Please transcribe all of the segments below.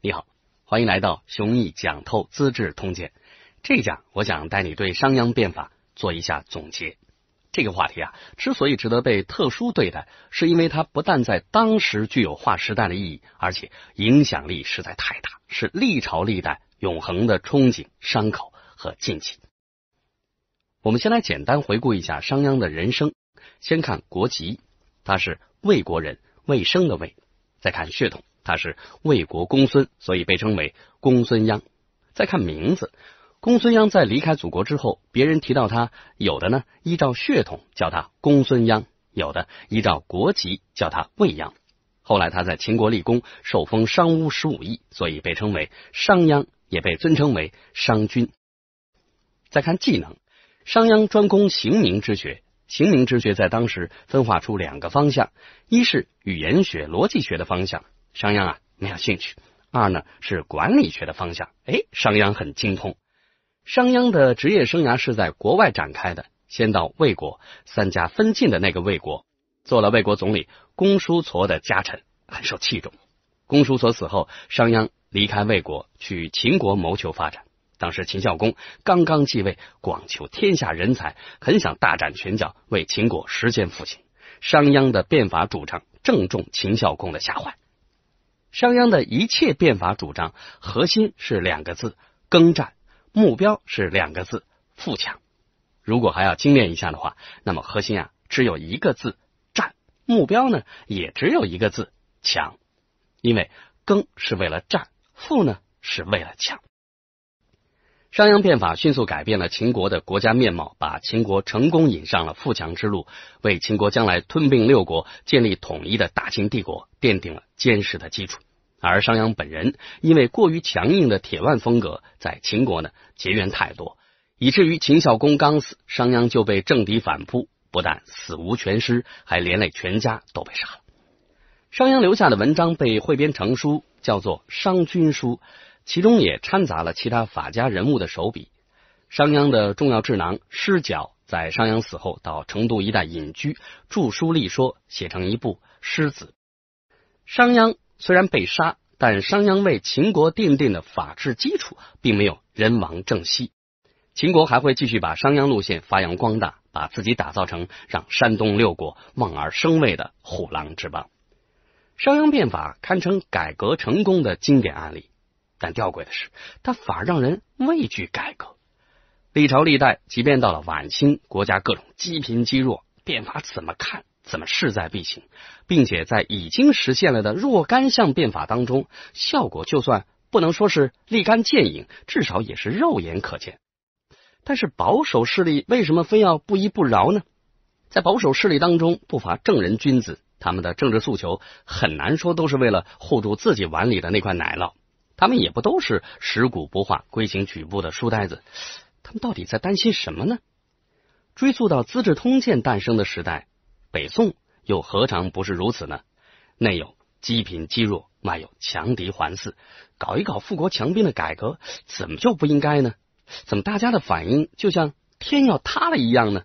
你好，欢迎来到熊毅讲透《资治通鉴》。这一讲，我想带你对商鞅变法做一下总结。这个话题啊，之所以值得被特殊对待，是因为它不但在当时具有划时代的意义，而且影响力实在太大，是历朝历代永恒的憧憬、伤口和禁忌。我们先来简单回顾一下商鞅的人生。先看国籍，他是魏国人，魏生的魏。再看血统。他是魏国公孙，所以被称为公孙鞅。再看名字，公孙鞅在离开祖国之后，别人提到他，有的呢依照血统叫他公孙鞅，有的依照国籍叫他魏鞅。后来他在秦国立功，受封商於十五邑，所以被称为商鞅，也被尊称为商君。再看技能，商鞅专攻刑名之学，刑名之学在当时分化出两个方向：一是语言学、逻辑学的方向。商鞅啊，没有兴趣。二呢是管理学的方向，哎，商鞅很精通。商鞅的职业生涯是在国外展开的，先到魏国三家分晋的那个魏国，做了魏国总理公叔痤的家臣，很受器重。公叔痤死后，商鞅离开魏国，去秦国谋求发展。当时秦孝公刚刚继位，广求天下人才，很想大展拳脚，为秦国实现复兴。商鞅的变法主张正中秦孝公的下怀。商鞅的一切变法主张，核心是两个字“耕战”，目标是两个字“富强”。如果还要精炼一下的话，那么核心啊只有一个字“战”，目标呢也只有一个字“强”。因为耕是为了战，富呢是为了强。商鞅变法迅速改变了秦国的国家面貌，把秦国成功引上了富强之路，为秦国将来吞并六国、建立统一的大秦帝国奠定了坚实的基础。而商鞅本人因为过于强硬的铁腕风格，在秦国呢结怨太多，以至于秦孝公刚死，商鞅就被政敌反扑，不但死无全尸，还连累全家都被杀了。商鞅留下的文章被汇编成书，叫做《商君书》。其中也掺杂了其他法家人物的手笔。商鞅的重要智囊师角，在商鞅死后到成都一带隐居，著书立说，写成一部《诗子》。商鞅虽然被杀，但商鞅为秦国奠定的法治基础并没有人亡政息。秦国还会继续把商鞅路线发扬光大，把自己打造成让山东六国望而生畏的虎狼之邦。商鞅变法堪称改革成功的经典案例。但吊诡的是，它反而让人畏惧改革。历朝历代，即便到了晚清，国家各种积贫积弱，变法怎么看怎么势在必行，并且在已经实现了的若干项变法当中，效果就算不能说是立竿见影，至少也是肉眼可见。但是保守势力为什么非要不依不饶呢？在保守势力当中，不乏正人君子，他们的政治诉求很难说都是为了护住自己碗里的那块奶酪。他们也不都是食古不化、归行矩步的书呆子，他们到底在担心什么呢？追溯到《资治通鉴》诞生的时代，北宋又何尝不是如此呢？内有积贫积弱，外有强敌环伺，搞一搞富国强兵的改革，怎么就不应该呢？怎么大家的反应就像天要塌了一样呢？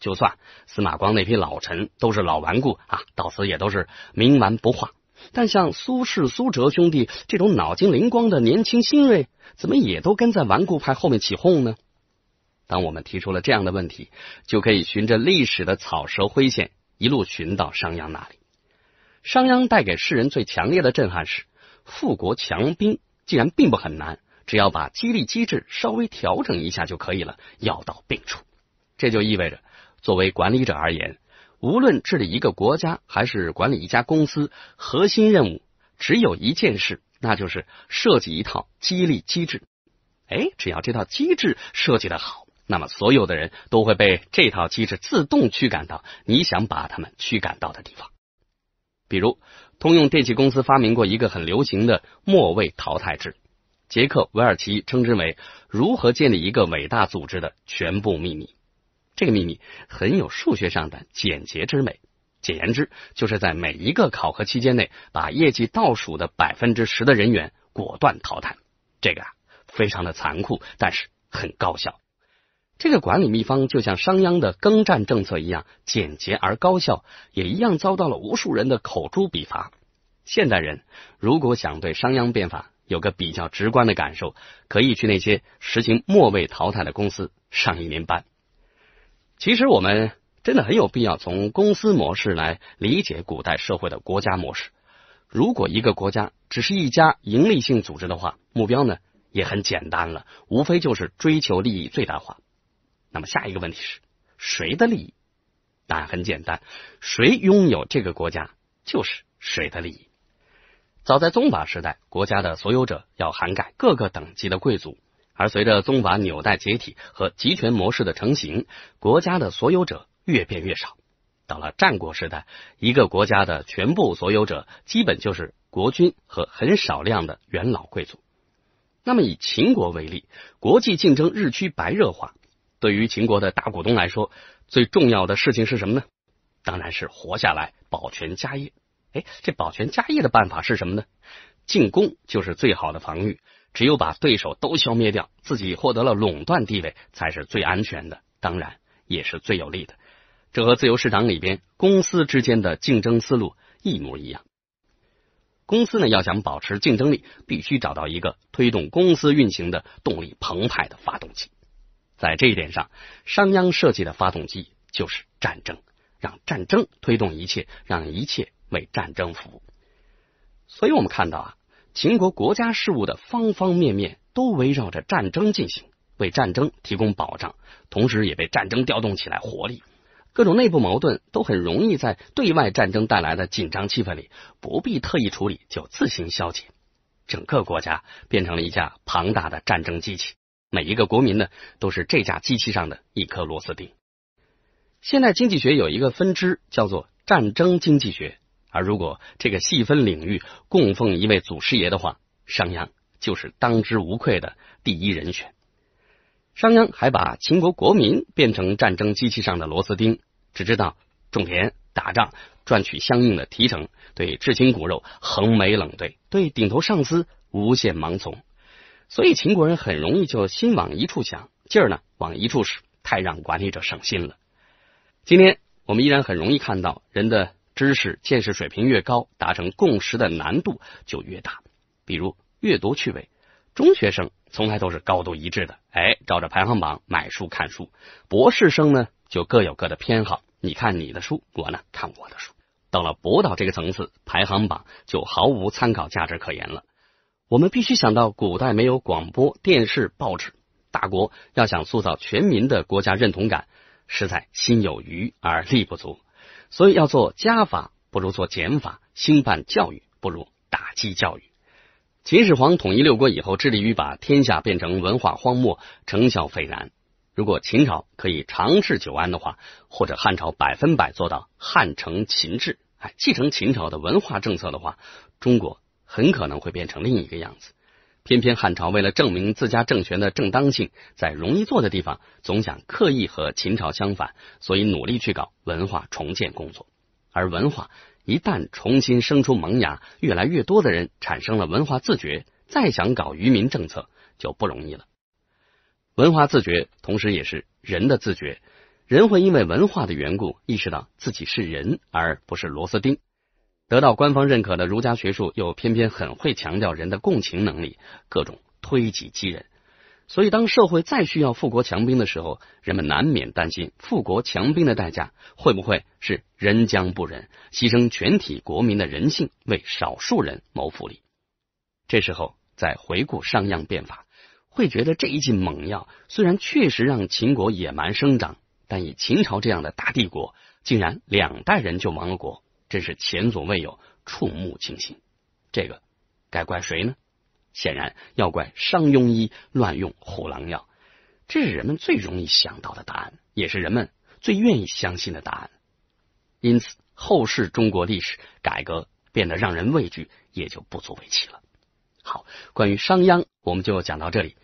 就算司马光那批老臣都是老顽固啊，到此也都是冥顽不化。但像苏轼、苏辙兄弟这种脑筋灵光的年轻新锐，怎么也都跟在顽固派后面起哄呢？当我们提出了这样的问题，就可以循着历史的草蛇灰线，一路寻到商鞅那里。商鞅带给世人最强烈的震撼是：富国强兵竟然并不很难，只要把激励机制稍微调整一下就可以了，药到病除。这就意味着，作为管理者而言。无论治理一个国家还是管理一家公司，核心任务只有一件事，那就是设计一套激励机制。哎，只要这套机制设计的好，那么所有的人都会被这套机制自动驱赶到你想把他们驱赶到的地方。比如，通用电气公司发明过一个很流行的末位淘汰制，杰克韦尔奇称之为“如何建立一个伟大组织的全部秘密”。这个秘密很有数学上的简洁之美，简言之，就是在每一个考核期间内，把业绩倒数的百分之十的人员果断淘汰。这个啊，非常的残酷，但是很高效。这个管理秘方就像商鞅的耕战政策一样简洁而高效，也一样遭到了无数人的口诛笔伐。现代人如果想对商鞅变法有个比较直观的感受，可以去那些实行末位淘汰的公司上一年班。其实我们真的很有必要从公司模式来理解古代社会的国家模式。如果一个国家只是一家盈利性组织的话，目标呢也很简单了，无非就是追求利益最大化。那么下一个问题是，谁的利益？答案很简单，谁拥有这个国家，就是谁的利益。早在宗法时代，国家的所有者要涵盖各个等级的贵族。而随着宗法纽带解体和集权模式的成型，国家的所有者越变越少。到了战国时代，一个国家的全部所有者基本就是国君和很少量的元老贵族。那么以秦国为例，国际竞争日趋白热化，对于秦国的大股东来说，最重要的事情是什么呢？当然是活下来，保全家业。哎，这保全家业的办法是什么呢？进攻就是最好的防御。只有把对手都消灭掉，自己获得了垄断地位，才是最安全的，当然也是最有利的。这和自由市场里边公司之间的竞争思路一模一样。公司呢，要想保持竞争力，必须找到一个推动公司运行的动力澎湃的发动机。在这一点上，商鞅设计的发动机就是战争，让战争推动一切，让一切为战争服务。所以我们看到啊。秦国国家事务的方方面面都围绕着战争进行，为战争提供保障，同时也被战争调动起来活力。各种内部矛盾都很容易在对外战争带来的紧张气氛里，不必特意处理就自行消解。整个国家变成了一架庞大的战争机器，每一个国民呢都是这架机器上的一颗螺丝钉。现代经济学有一个分支叫做战争经济学。而如果这个细分领域供奉一位祖师爷的话，商鞅就是当之无愧的第一人选。商鞅还把秦国国民变成战争机器上的螺丝钉，只知道种田、打仗、赚取相应的提成，对至亲骨肉横眉冷对，对顶头上司无限盲从。所以，秦国人很容易就心往一处想，劲儿呢往一处使，太让管理者省心了。今天我们依然很容易看到人的。知识见识水平越高，达成共识的难度就越大。比如阅读趣味，中学生从来都是高度一致的，哎，照着排行榜买书看书。博士生呢，就各有各的偏好，你看你的书，我呢看我的书。到了博导这个层次，排行榜就毫无参考价值可言了。我们必须想到，古代没有广播电视、报纸，大国要想塑造全民的国家认同感，实在心有余而力不足。所以要做加法，不如做减法；兴办教育，不如打击教育。秦始皇统一六国以后，致力于把天下变成文化荒漠，成效斐然。如果秦朝可以长治久安的话，或者汉朝百分百做到汉承秦制，哎，继承秦朝的文化政策的话，中国很可能会变成另一个样子。偏偏汉朝为了证明自家政权的正当性，在容易做的地方总想刻意和秦朝相反，所以努力去搞文化重建工作。而文化一旦重新生出萌芽，越来越多的人产生了文化自觉，再想搞愚民政策就不容易了。文化自觉同时也是人的自觉，人会因为文化的缘故意识到自己是人而不是螺丝钉。得到官方认可的儒家学术，又偏偏很会强调人的共情能力，各种推己及人。所以，当社会再需要富国强兵的时候，人们难免担心富国强兵的代价会不会是人将不忍，牺牲全体国民的人性为少数人谋福利。这时候再回顾商鞅变法，会觉得这一剂猛药虽然确实让秦国野蛮生长，但以秦朝这样的大帝国，竟然两代人就亡了国。真是前所未有，触目惊心。这个该怪谁呢？显然要怪商庸医乱用虎狼药，这是人们最容易想到的答案，也是人们最愿意相信的答案。因此，后世中国历史改革变得让人畏惧，也就不足为奇了。好，关于商鞅，我们就讲到这里。